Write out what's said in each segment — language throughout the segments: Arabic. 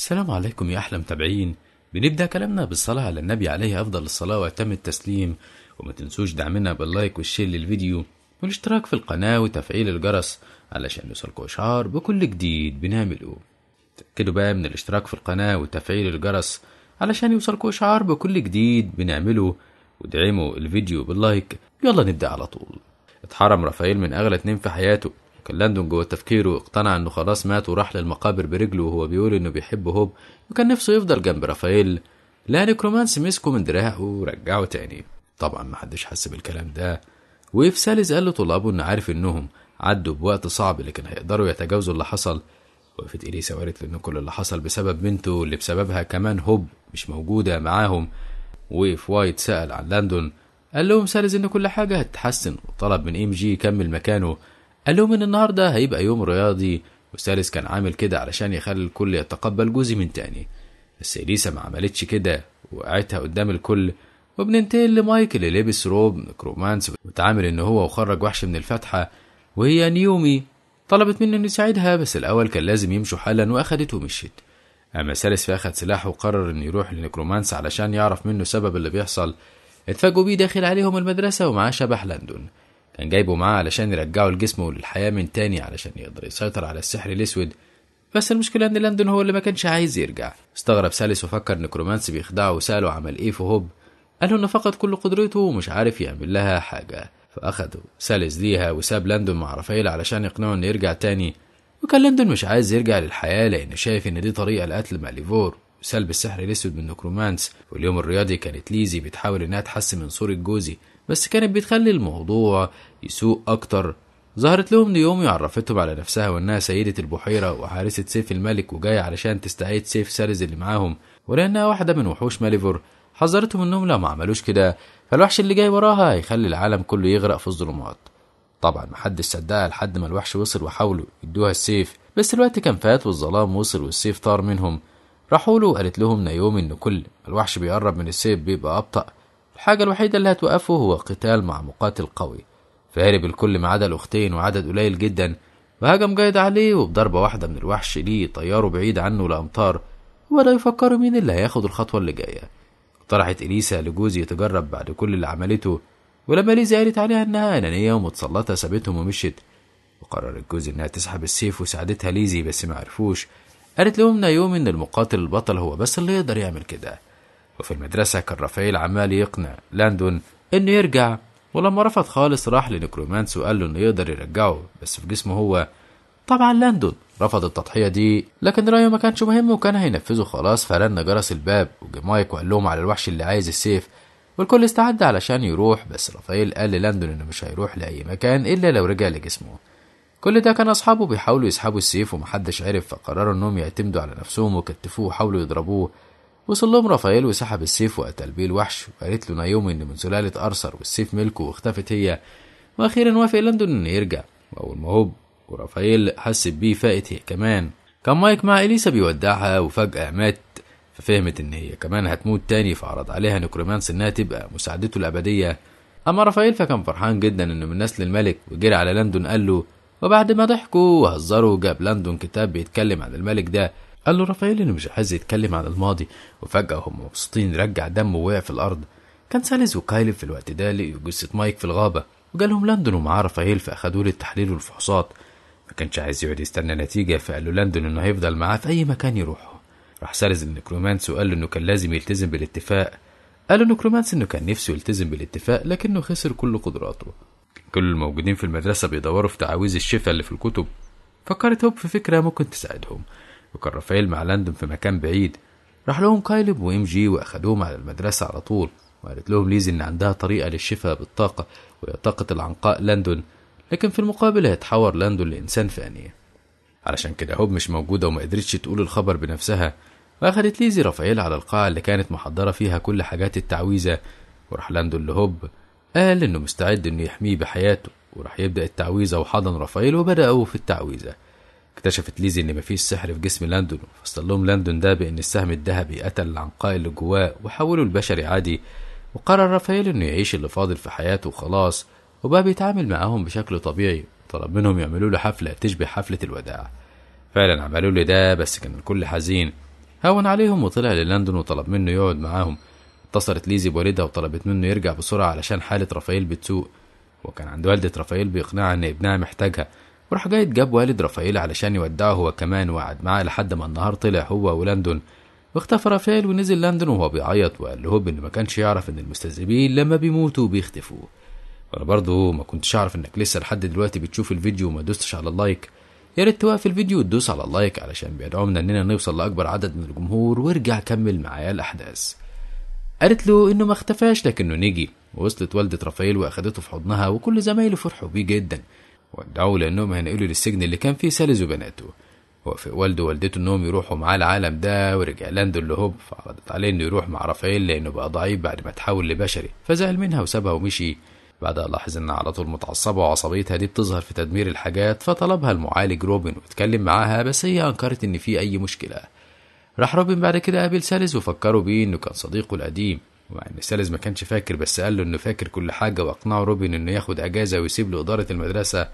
السلام عليكم يا أحلى متابعين بنبدأ كلامنا بالصلاة على النبي عليه أفضل الصلاة وأتم التسليم وما تنسوش دعمنا باللايك والشير للفيديو والاشتراك في القناة وتفعيل الجرس علشان يوصلكوا إشعار بكل جديد بنعمله تأكدوا بقى من الاشتراك في القناة وتفعيل الجرس علشان يوصلكوا إشعار بكل جديد بنعمله ودعموا الفيديو باللايك يلا نبدأ على طول اتحرم رافائيل من أغلى اتنين في حياته كان لاندون جوه تفكيره اقتنع انه خلاص مات وراح للمقابر برجله وهو بيقول انه بيحب هوب وكان نفسه يفضل جنب رافائيل لا نيكرومانس مسكه من دراعه ورجعه تاني طبعا محدش حس بالكلام ده ويف ساليز قال لطلابه انه عارف انهم عدوا بوقت صعب لكن هيقدروا يتجاوزوا اللي حصل وقفت إليسا وقالت إن كل اللي حصل بسبب بنته اللي بسببها كمان هوب مش موجودة معاهم ويف وايت سأل عن لاندون قال لهم سالز إن كل حاجة هتتحسن وطلب من إم جي يكمل مكانه قال لهم ان النهارده هيبقى يوم رياضي وسالس كان عامل كده علشان يخلي الكل يتقبل جوزي من تاني بس اليسا ما عملتش كده وقعتها قدام الكل وبننتقل لمايك اللي لابس روب نكرومانس وتعامل ان هو وخرج وحش من الفتحه وهي نيومي طلبت منه انه يساعدها بس الاول كان لازم يمشوا حالا واخدت ومشيت اما سالس فاخد سلاحه وقرر انه يروح لنكرومانس علشان يعرف منه سبب اللي بيحصل اتفاجئوا بيه داخل عليهم المدرسه ومعاه شبح لندن كان جايبه معاه علشان يرجعه لجسمه للحياة من تاني علشان يقدر يسيطر على السحر الأسود بس المشكلة إن لندن هو اللي ما كانش عايز يرجع استغرب سالس وفكر كرومانس بيخدعه وسأله عمل إيه في هوب قال إنه فقد كل قدرته ومش عارف يعمل لها حاجة فأخده سالس ليها وساب لندن مع رافائيل علشان يقنعه إنه يرجع تاني وكان لندن مش عايز يرجع للحياة لأنه شايف إن دي طريقة لقتل ماليفور وسلب السحر الأسود من نكرومانس واليوم الرياضي كانت ليزي بتحاول إنها تحسن من صورة جوزي بس كانت بتخلي الموضوع يسوء أكتر ظهرت لهم نيومي وعرفتهم على نفسها وإنها سيدة البحيرة وحارسة سيف الملك وجاية علشان تستعيد سيف سارز اللي معاهم ولأنها واحدة من وحوش ماليفور حذرتهم إنهم لو ما عملوش كده فالوحش اللي جاي وراها هيخلي العالم كله يغرق في الظلمات طبعا محدش صدقها لحد ما الوحش وصل وحاولوا يدوها السيف بس الوقت كان فات والظلام وصل والسيف طار منهم راحوا له وقالت لهم نيومي إن كل الوحش بيقرب من السيف بيبقى أبطأ الحاجة الوحيدة اللي هتوقفه هو قتال مع مقاتل قوي فهرب الكل ما عدا الأختين وعدد قليل جدا وهجم جيد عليه وبضربة واحدة من الوحش ليه طياره بعيد عنه لأمطار وبدأوا يفكروا مين اللي هياخد الخطوة اللي جاية اقترحت إليسا لجوزي يتجرب بعد كل اللي عملته ولما ليزي قالت عليها إنها أنانية ومتسلطة سابتهم ومشيت وقررت جوزي إنها تسحب السيف وساعدتها ليزي بس ما عرفوش قالت لهم نايومي إن المقاتل البطل هو بس اللي يقدر يعمل كده وفي المدرسة كان رافائيل عمال يقنع لاندون إنه يرجع ولما رفض خالص راح لنكرومانس وقال له إنه يقدر يرجعه بس في جسمه هو طبعا لاندون رفض التضحية دي لكن رأيه ما كانش مهم وكان هينفذه خلاص فرن جرس الباب مايك وقال لهم على الوحش اللي عايز السيف والكل استعد علشان يروح بس رافائيل قال للاندون إنه مش هيروح لأي مكان إلا لو رجع لجسمه كل ده كان أصحابه بيحاولوا يسحبوا السيف ومحدش عرف فقرروا إنهم يعتمدوا على نفسهم وكتفوه وحاولوا يضربوه وصل لهم رافائيل وسحب السيف وقتل بيه الوحش وقالت له نايومي إن من سلالة أرثر والسيف ملكه واختفت هي وأخيرا وافق لندن إنه يرجع وأول ما هوب ورافائيل حست بيه فاقت هي كمان كان مايك مع إليسا بيودعها وفجأة مات ففهمت إن هي كمان هتموت تاني فعرض عليها نكرومانس إنها تبقى مساعدته الأبدية أما رافائيل فكان فرحان جدا إنه من نسل الملك وجري على لندن قال له وبعد ما ضحكوا وهزروا جاب لندن كتاب بيتكلم عن الملك ده قال له رافائيل إنه مش عايز يتكلم عن الماضي وفجأة هم مبسوطين رجع دمه ووقع في الأرض كان سانز وكايلب في الوقت ده لقيوا جثة مايك في الغابة وجالهم لندن ومعاه رافائيل فأخدوه للتحليل والفحوصات ما كانش عايز يقعد يستنى نتيجة فقال له لندن إنه هيفضل معاه في أي مكان يروحه راح سانز النكرومانس وقال له إنه كان لازم يلتزم بالاتفاق قال النكرومانس إنه كان نفسه يلتزم بالاتفاق لكنه خسر كل قدراته كل الموجودين في المدرسة بيدوروا في تعاويذ الشفاء اللي في الكتب فكرت هوب في فكرة ممكن تساعدهم وكان رافائيل مع لندن في مكان بعيد راح لهم كايلب وام جي واخدوهم على المدرسه على طول وقالت لهم ليزي ان عندها طريقه للشفاء بالطاقه وهي طاقه العنقاء لندن لكن في المقابل هيتحور لندن لانسان فانيه علشان كده هوب مش موجوده وما قدرتش تقول الخبر بنفسها واخدت ليزي رافائيل على القاعه اللي كانت محضره فيها كل حاجات التعويذه وراح لندن لهوب قال انه مستعد انه يحميه بحياته وراح يبدا التعويذه وحضن رافائيل وبداوا في التعويذه اكتشفت ليزي ان مفيش سحر في جسم لاندون فسر لاندون ده بان السهم الذهبي قتل العنقاء اللي جواه وحوله لبشري عادي وقرر رافائيل انه يعيش اللي فاضل في حياته وخلاص وبقى بيتعامل معاهم بشكل طبيعي طلب منهم يعملوا له حفلة تشبه حفلة الوداع فعلا عملوا له ده بس كان الكل حزين هون عليهم وطلع للندن وطلب منه يقعد معاهم اتصلت ليزي بوالدها وطلبت منه يرجع بسرعة علشان حالة رافائيل بتسوء وكان عند والدة رافائيل بيقنعها إن ابنها محتاجها وراح جاي جاب والد رافائيل علشان يودعه هو كمان وقعد معاه لحد ما النهار طلع هو ولندن واختفى رافائيل ونزل لندن وهو بيعيط وقال لهوب إنه ما كانش يعرف إن المستذئبين لما بيموتوا بيختفوا وأنا برضه ما كنتش أعرف إنك لسه لحد دلوقتي بتشوف الفيديو وما دوستش على اللايك يا ريت توقف الفيديو وتدوس على اللايك علشان بيدعمنا إننا نوصل لأكبر عدد من الجمهور وارجع كمل معايا الأحداث قالت له إنه ما اختفاش لكنه نجي ووصلت والدة رافائيل وأخدته في حضنها وكل زمايله فرحوا بيه جدا ودعوه لأنهم هينقلوا للسجن اللي كان فيه سالز وبناته وافق والده ووالدته إنهم يروحوا معاه العالم ده ورجعلاندو اللي هوب فعرضت عليه إنه يروح مع رافائيل لأنه بقى ضعيف بعد ما تحول لبشري فزعل منها وسابها ومشي بعدها لاحظ انها على طول متعصبة وعصبيتها دي بتظهر في تدمير الحاجات فطلبها المعالج روبن واتكلم معاها بس هي أنكرت إن في أي مشكلة راح روبن بعد كده قابل سالز وفكروا بيه إنه كان صديقه القديم يعني سالز ما كانش فاكر بس قال له انه فاكر كل حاجه واقنعه روبن انه ياخد اجازه ويسيب له اداره المدرسه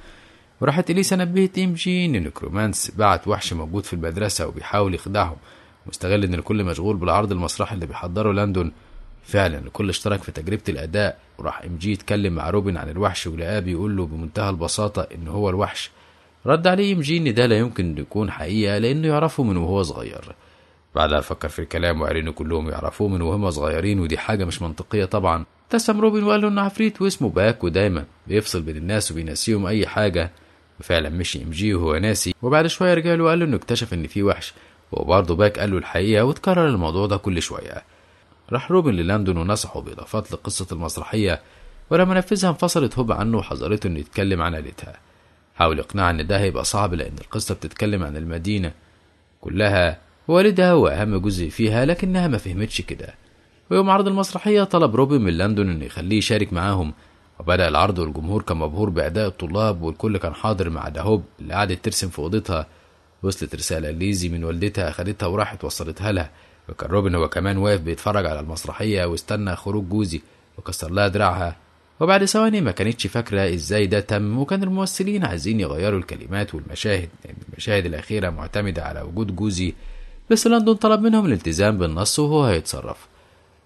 وراحت اليسا نبهت ام جي ان نكرومانس بعت وحش موجود في المدرسه وبيحاول يخدعهم واستغل ان الكل مشغول بالعرض المسرحي اللي بيحضره لندن فعلا الكل اشترك في تجربه الاداء وراح ام جي يتكلم مع روبن عن الوحش ولقاه بيقول له بمنتهى البساطه ان هو الوحش رد عليه ام جي ان ده لا يمكن يكون حقيقه لانه يعرفه من وهو صغير بعدها فكر في الكلام وقال كلهم يعرفوه من وهم صغيرين ودي حاجة مش منطقية طبعا ابتسم روبن وقال له إنه عفريت واسمه باك ودايما بيفصل بين الناس وبينسيهم أي حاجة وفعلا مشي ام جي وهو ناسي وبعد شوية رجع له وقال له إنه اكتشف إن في وحش وبرضه باك قال له الحقيقة وتكرر الموضوع ده كل شوية راح روبن للندن ونصحه بإضافات لقصة المسرحية ولما نفذها انفصلت هوب عنه وحذرته إنه يتكلم عن عيلتها حاول إقناعه إن ده هيبقى صعب لأن القصة بتتكلم عن المدينة كلها والدها هو أهم جزء فيها لكنها ما فهمتش كده ويوم عرض المسرحية طلب روبي من لندن إنه يخليه يشارك معاهم وبدأ العرض والجمهور كان مبهور بأداء الطلاب والكل كان حاضر مع دهوب اللي قعدت ترسم في أوضتها وصلت رسالة ليزي من والدتها أخدتها وراحت وصلتها لها وكان روبن هو كمان واقف بيتفرج على المسرحية واستنى خروج جوزي وكسر لها دراعها وبعد ثواني ما كانتش فاكرة ازاي ده تم وكان الممثلين عايزين يغيروا الكلمات والمشاهد لأن يعني المشاهد الأخيرة معتمدة على وجود جوزي بس لندن طلب منهم الالتزام بالنص وهو هيتصرف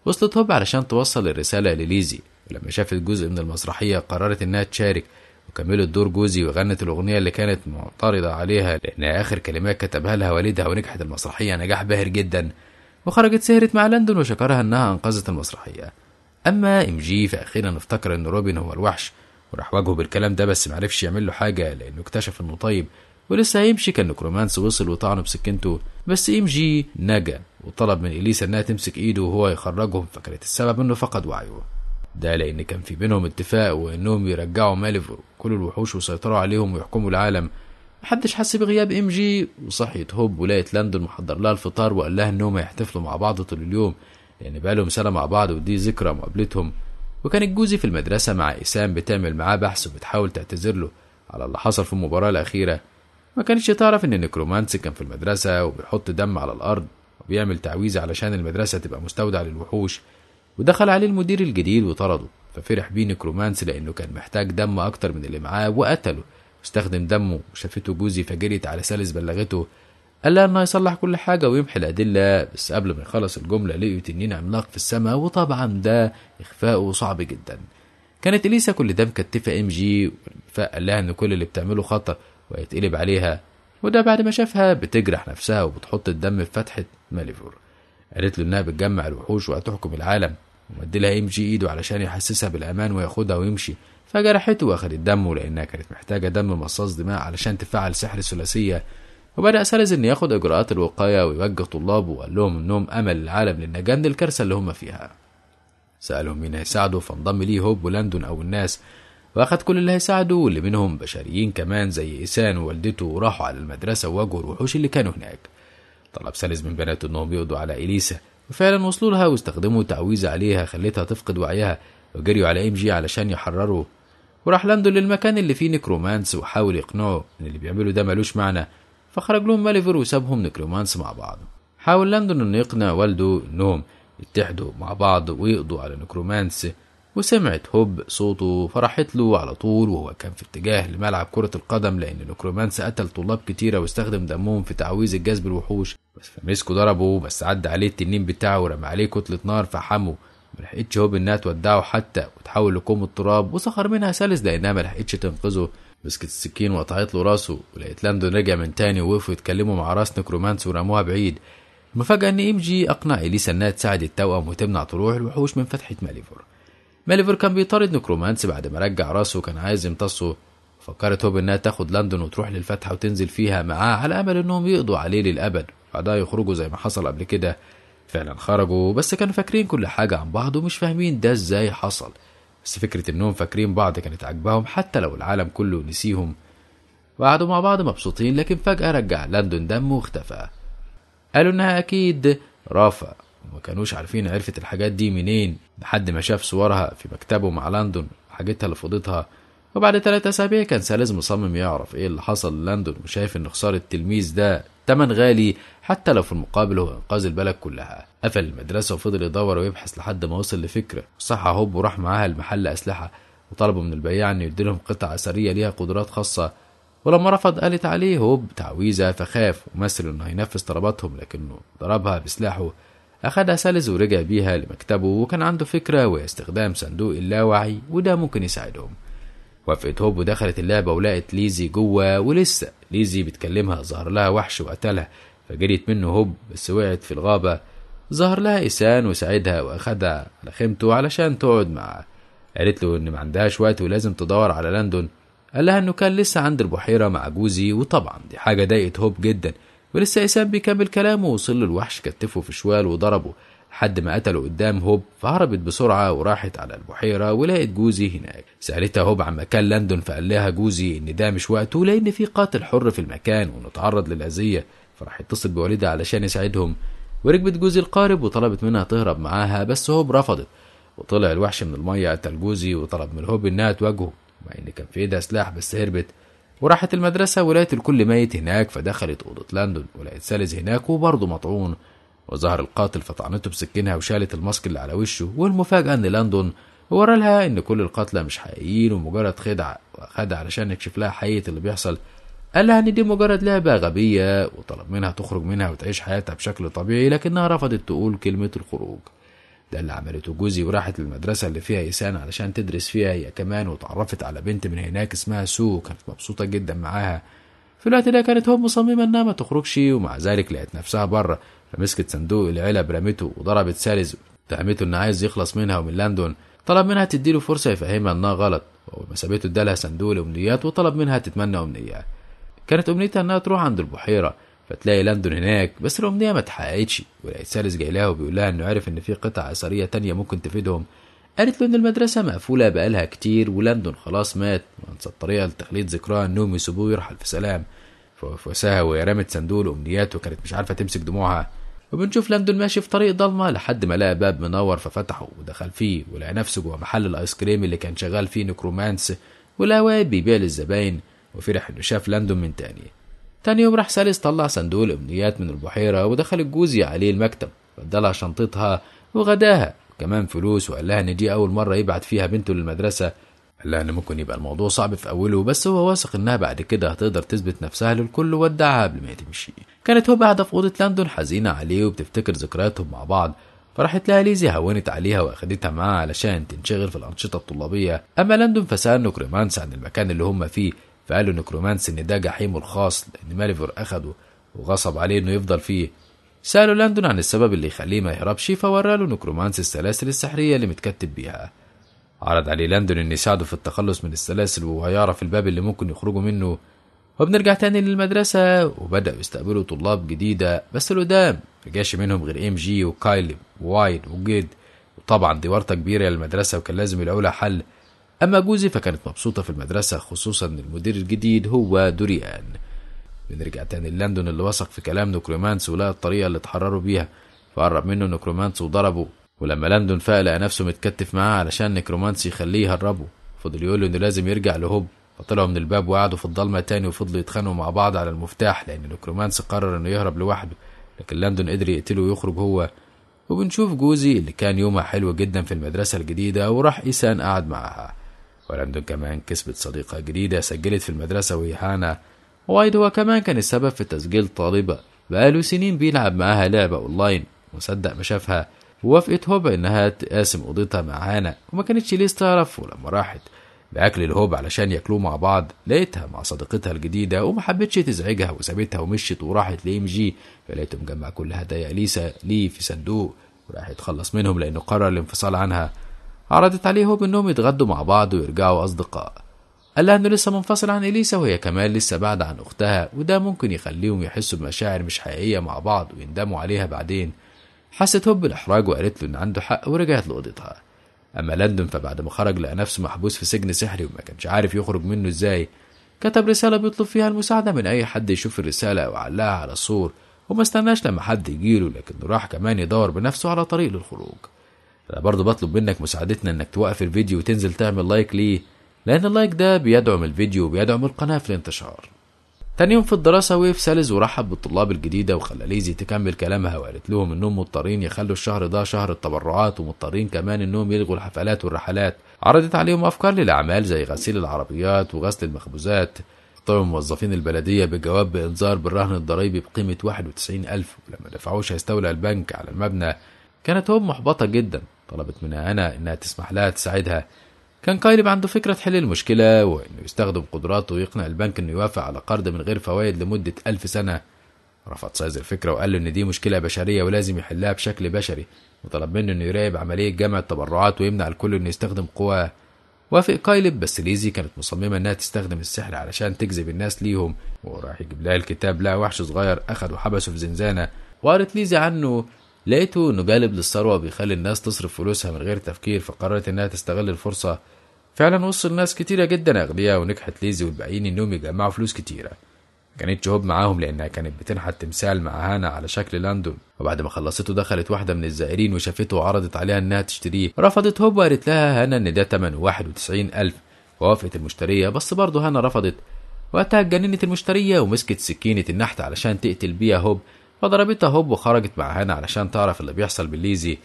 وصلت هوب علشان توصل الرسالة لليزي ولما شافت جزء من المسرحية قررت إنها تشارك وكملت دور جوزي وغنت الأغنية اللي كانت معترضة عليها لأنها آخر كلمات كتبها لها والدها ونجحت المسرحية نجاح باهر جدا وخرجت سهرت مع لندن وشكرها إنها أنقذت المسرحية أما إم جي فأخيرا افتكر إن روبن هو الوحش وراح واجهه بالكلام ده بس معرفش يعمل له حاجة لأنه اكتشف إنه طيب ولسه هيمشي كان نكرومانس وصل وطعنه بسكنته بس ام جي نجا وطلب من إليسا إنها تمسك إيده وهو يخرجهم فكانت السبب إنه فقد وعيه ده لأن كان في بينهم اتفاق وإنهم يرجعوا مالف كل الوحوش ويسيطروا عليهم ويحكموا العالم محدش حس بغياب ام جي وصحيت هوب ولقيت لندن محضر لها الفطار وقال لها انهم هيحتفلوا مع بعض طول اليوم لان بقالهم سنه مع بعض ودي ذكرى مقابلتهم وكانت جوزي في المدرسه مع اسام بتعمل معاه بحث وبتحاول تعتذر له على اللي حصل في المباراه الاخيره ما كانتش تعرف ان النكرومانسي كان في المدرسة وبيحط دم على الارض وبيعمل تعويذة علشان المدرسة تبقى مستودع للوحوش ودخل عليه المدير الجديد وطرده ففرح بيه نكرومانسي لانه كان محتاج دم اكتر من اللي معاه وقتله واستخدم دمه وشافته جوزي فجريت على سالس بلغته قال لها انه يصلح كل حاجه ويمحي الادله بس قبل ما يخلص الجمله لقيوا تنين عملاق في السماء وطبعا ده اخفاؤه صعب جدا كانت اليسا كل ده مكتفه ام جي والفاء قال لها ان كل اللي بتعمله خطر ويتقلب عليها وده بعد ما شافها بتجرح نفسها وبتحط الدم في فتحة ماليفور قالت له إنها بتجمع الوحوش وهتحكم العالم إم جي إيده علشان يحسسها بالأمان وياخدها ويمشي فجرحته وأخدت دمه لأنها كانت محتاجة دم مصاص دماء علشان تفعل سحر الثلاثية وبدأ سالز إن ياخد إجراءات الوقاية ويوجه طلابه وقال لهم إنهم أمل العالم للنجاة من الكارثة اللي هما فيها سألهم مين هيساعده فانضم ليه هوب ولاندون أو الناس وأخد كل اللي هيساعده واللي منهم بشريين كمان زي إيسان ووالدته وراحوا على المدرسة وواجهوا الوحوش اللي كانوا هناك طلب سالز من بناته إنهم يقضوا على إليسا وفعلا وصلوا لها واستخدموا تعويذة عليها خلتها تفقد وعيها وجريوا على إم جي علشان يحرروا وراح لاندو للمكان اللي فيه نيكرومانس وحاول يقنعه إن اللي بيعمله ده ملوش معنى فخرج لهم ماليفر وسابهم نيكرومانس مع بعض حاول لاندون إنه يقنع والده إنهم يتحدوا مع بعض ويقضوا على نيكرومانس وسمعت هوب صوته فرحت له على طول وهو كان في اتجاه لملعب كرة القدم لأن نكرومانس قتل طلاب كتيرة واستخدم دمهم في تعويذ الجذب الوحوش بس فمسكه ضربه بس عدى عليه التنين بتاعه ورمى عليه كتلة نار فحمه ملحقتش هوب إنها تودعه حتى وتحول لكوم التراب وسخر منها سلس لأنها ملحقتش تنقذه مسكت السكين وقطعت له راسه ولقيت لاندون رجع من تاني ووقفوا يتكلموا مع راس نكرومانس ورموها بعيد المفاجأة إن إم جي أقنع إليسا إنها تساعد التوأم وتمنع طلوع الوحوش من فتحة ماليفور ماليفر كان بيطارد نكرومانس بعد ما رجع راسه وكان عايز يمتصه فكرت هوب انها تاخد لندن وتروح للفتحة وتنزل فيها معاه على امل انهم يقضوا عليه للابد وبعدها يخرجوا زي ما حصل قبل كده فعلا خرجوا بس كانوا فاكرين كل حاجة عن بعض ومش فاهمين ده ازاي حصل بس فكرة انهم فاكرين بعض كانت عاجباهم حتى لو العالم كله نسيهم وقعدوا مع بعض مبسوطين لكن فجأة رجع لندن دمه واختفى قالوا انها اكيد رافا وما كانوش عارفين عرفت الحاجات دي منين لحد ما شاف صورها في مكتبه مع لندن حاجتها اللي فضيتها وبعد ثلاثة أسابيع كان سالز مصمم يعرف إيه اللي حصل لندن وشايف إن خسارة التلميذ ده تمن غالي حتى لو في المقابل هو إنقاذ البلد كلها قفل المدرسة وفضل يدور ويبحث لحد ما وصل لفكرة وصحى هوب وراح معاها لمحل أسلحة وطلبوا من البياع إنه يديلهم قطع أثرية ليها قدرات خاصة ولما رفض قالت عليه هوب تعويذة فخاف ومثل إنه هينفذ طلباتهم لكنه ضربها بسلاحه أخدها سالز ورجع بيها لمكتبه وكان عنده فكرة وهي استخدام صندوق اللاوعي وده ممكن يساعدهم وافقت هوب ودخلت اللعبة ولقت ليزي جوه ولسه ليزي بتكلمها ظهر لها وحش وقتلها فجريت منه هوب بس وقعت في الغابة ظهر لها إيسان وساعدها وأخدها على خيمته علشان تقعد معاه قالت له إن ما عندهاش وقت ولازم تدور على لندن قال لها إنه كان لسه عند البحيرة مع جوزي وطبعا دي حاجة ضايقت هوب جدا ولسه إساب بيكمل كلامه وصل له الوحش كتفه في شوال وضربه لحد ما قتله قدام هوب فهربت بسرعة وراحت على البحيرة ولقت جوزي هناك سألتها هوب عن مكان لندن فقال لها جوزي إن ده مش وقته لأن في قاتل حر في المكان ونتعرض للأذية فراح يتصل بوالدها علشان يساعدهم وركبت جوزي القارب وطلبت منها تهرب معاها بس هوب رفضت وطلع الوحش من المية قتل جوزي وطلب من هوب إنها تواجهه مع إن كان في إيدها سلاح بس هربت وراحت المدرسة ولقيت الكل ميت هناك فدخلت أوضة لندن ولقيت سالز هناك وبرضه مطعون وظهر القاتل فطعنته بسكينها وشالت الماسك اللي على وشه والمفاجأة إن لندن وورى لها إن كل القتلى مش حقيقيين ومجرد خدع خدع علشان يكشف لها حقيقة اللي بيحصل قال لها إن دي مجرد لعبة غبية وطلب منها تخرج منها وتعيش حياتها بشكل طبيعي لكنها رفضت تقول كلمة الخروج ده اللي عملته جوزي وراحت للمدرسة اللي فيها إيسان علشان تدرس فيها هي كمان وتعرفت على بنت من هناك اسمها سو كانت مبسوطة جدا معاها في الوقت ده كانت هوب مصممة إنها ما تخرجش ومع ذلك لقت نفسها بره فمسكت صندوق العلب رمته وضربت سالز اتهمته إنه عايز يخلص منها ومن لندن طلب منها تديله فرصة يفهمها إنها غلط وما سابته ادالها صندوق الأمنيات وطلب منها تتمنى أمنية كانت أمنيتها إنها تروح عند البحيرة فتلاقي لاندون هناك بس الأمنية ما اتحققتش ولقيت سالس جاي لها وبيقول لها إنه عارف إن في قطع أثرية تانية ممكن تفيدهم قالت له إن المدرسة مقفولة بقالها كتير ولاندون خلاص مات وأنسى الطريقة لتخليد ذكرها إنهم يسيبوه ويرحل في سلام فوساها وهي رمت صندوق الأمنيات وكانت مش عارفة تمسك دموعها وبنشوف لاندون ماشي في طريق ضلمة لحد ما لقى باب منور ففتحه ودخل فيه ولقى نفسه جوه محل الآيس كريم اللي كان شغال فيه نكرومانس ولقى واقف بيبيع للزباين وفرح إنه شاف لاندون من تاني تاني يوم راح سالس طلع صندوق الأمنيات من البحيرة ودخلت جوزي عليه المكتب بدلها شنطتها وغداها كمان فلوس وقال لها إن دي أول مرة يبعت فيها بنته للمدرسة قال لها إن ممكن يبقى الموضوع صعب في أوله بس هو واثق إنها بعد كده هتقدر تثبت نفسها للكل وودعها قبل ما تمشي كانت هو قاعدة في أوضة لندن حزينة عليه وبتفتكر ذكرياتهم مع بعض فراحت لها ليزي هونت عليها واخدتها معاها علشان تنشغل في الأنشطة الطلابية أما لندن فسأل نوكريمانس عن المكان اللي هم فيه فقال له نكرومانس إن ده جحيمه الخاص لأن ماليفور أخده وغصب عليه إنه يفضل فيه سأله لاندون عن السبب اللي يخليه ما يهربش فوراله نكرومانس السلاسل السحرية اللي متكتب بيها عرض عليه لاندون إن يساعده في التخلص من السلاسل وهيعرف الباب اللي ممكن يخرجوا منه وبنرجع تاني للمدرسة وبدأوا يستقبلوا طلاب جديدة بس القدام مجاش منهم غير ام جي وكايلي وواين وجيد وطبعا دي ورطة كبيرة للمدرسة وكان لازم يلاقوا لها حل أما جوزي فكانت مبسوطة في المدرسة خصوصا المدير الجديد هو دوريان بنرجع تاني لندن اللي وثق في كلام نكرومانس ولقى الطريقة اللي اتحرروا بيها فقرب منه نكرومانس وضربه ولما لندن فاق لقى نفسه متكتف معاه علشان نكرومانس يخليه يهربه فضل يقول له انه لازم يرجع لهوب فطلعوا من الباب وقعدوا في الضلمة تاني وفضلوا يتخانقوا مع بعض على المفتاح لأن نكرومانس قرر إنه يهرب لوحده لكن لندن قدر يقتله ويخرج هو وبنشوف جوزي اللي كان يومها حلو جدا في المدرسة الجديدة وراح إيسان قعد معاها ولندن كمان كسبت صديقة جديدة سجلت في المدرسة وهي هانا وايد هو كمان كان السبب في تسجيل طالبة بقاله سنين بيلعب معاها لعبة أونلاين وصدق ما شافها ووافقت هوبا إنها تقاسم أوضتها مع هانا وما كانتش ليس تعرف ولما راحت بأكل الهوب علشان ياكلوه مع بعض لقيتها مع صديقتها الجديدة وما حبتش تزعجها وسابتها ومشت وراحت لإم جي فلقيته مجمع كل هدايا ليسا ليه في صندوق وراح يتخلص منهم لأنه قرر الانفصال عنها عرضت عليه هوب انهم يتغدوا مع بعض ويرجعوا اصدقاء قال لها انه لسه منفصل عن اليسا وهي كمان لسه بعد عن اختها وده ممكن يخليهم يحسوا بمشاعر مش حقيقيه مع بعض ويندموا عليها بعدين حست هوب بالاحراج وقالت له ان عنده حق ورجعت لاوضتها اما لندن فبعد ما خرج لقى نفسه محبوس في سجن سحري وما كانش عارف يخرج منه ازاي كتب رساله بيطلب فيها المساعده من اي حد يشوف الرساله او علقها على السور وما استناش لما حد يجيله لكنه راح كمان يدور بنفسه على طريق للخروج برضه بطلب منك مساعدتنا انك توقف الفيديو وتنزل تعمل لايك ليه لان اللايك ده بيدعم الفيديو وبيدعم القناة في الانتشار تاني يوم في الدراسة وقف سالز ورحب بالطلاب الجديدة وخلى ليزي تكمل كلامها وقالت لهم انهم مضطرين يخلوا الشهر ده شهر التبرعات ومضطرين كمان انهم يلغوا الحفلات والرحلات عرضت عليهم افكار للاعمال زي غسيل العربيات وغسل المخبوزات طلب موظفين البلدية بجواب بإنذار بالرهن الضريبي بقيمة 91 ألف ولما دفعوش هيستولى البنك على المبنى كانت هم محبطة جدا طلبت منها أنا إنها تسمح لها تساعدها كان قايلب عنده فكرة حل المشكلة وإنه يستخدم قدراته ويقنع البنك إنه يوافق على قرض من غير فوائد لمدة ألف سنة رفض سايز الفكرة وقال له إن دي مشكلة بشرية ولازم يحلها بشكل بشري وطلب منه إنه يراقب عملية جمع التبرعات ويمنع الكل إنه يستخدم قواه وافق قايلب بس ليزي كانت مصممة إنها تستخدم السحر علشان تجذب الناس ليهم وراح يجيب لها الكتاب لها وحش صغير أخده وحبسه في زنزانة وقالت ليزي عنه لقيته انه جالب للثروه وبيخلي الناس تصرف فلوسها من غير تفكير فقررت انها تستغل الفرصه فعلا وصل ناس كتيره جدا اغبياء ونجحت ليزي والباقيين انهم يجمعوا فلوس كتيره كانت جهوب معاهم لانها كانت بتنحت تمثال مع هانا على شكل لندن وبعد ما خلصته دخلت واحده من الزائرين وشافته وعرضت عليها انها تشتريه رفضت هوب وقالت لها هانا ان ده تمنه 91 الف ووافقت المشتريه بس برضه هانا رفضت وقتها اتجننت المشتريه ومسكت سكينه النحت علشان تقتل بيها هوب فضربتها هوب وخرجت مع هانا علشان تعرف اللي بيحصل بالليزي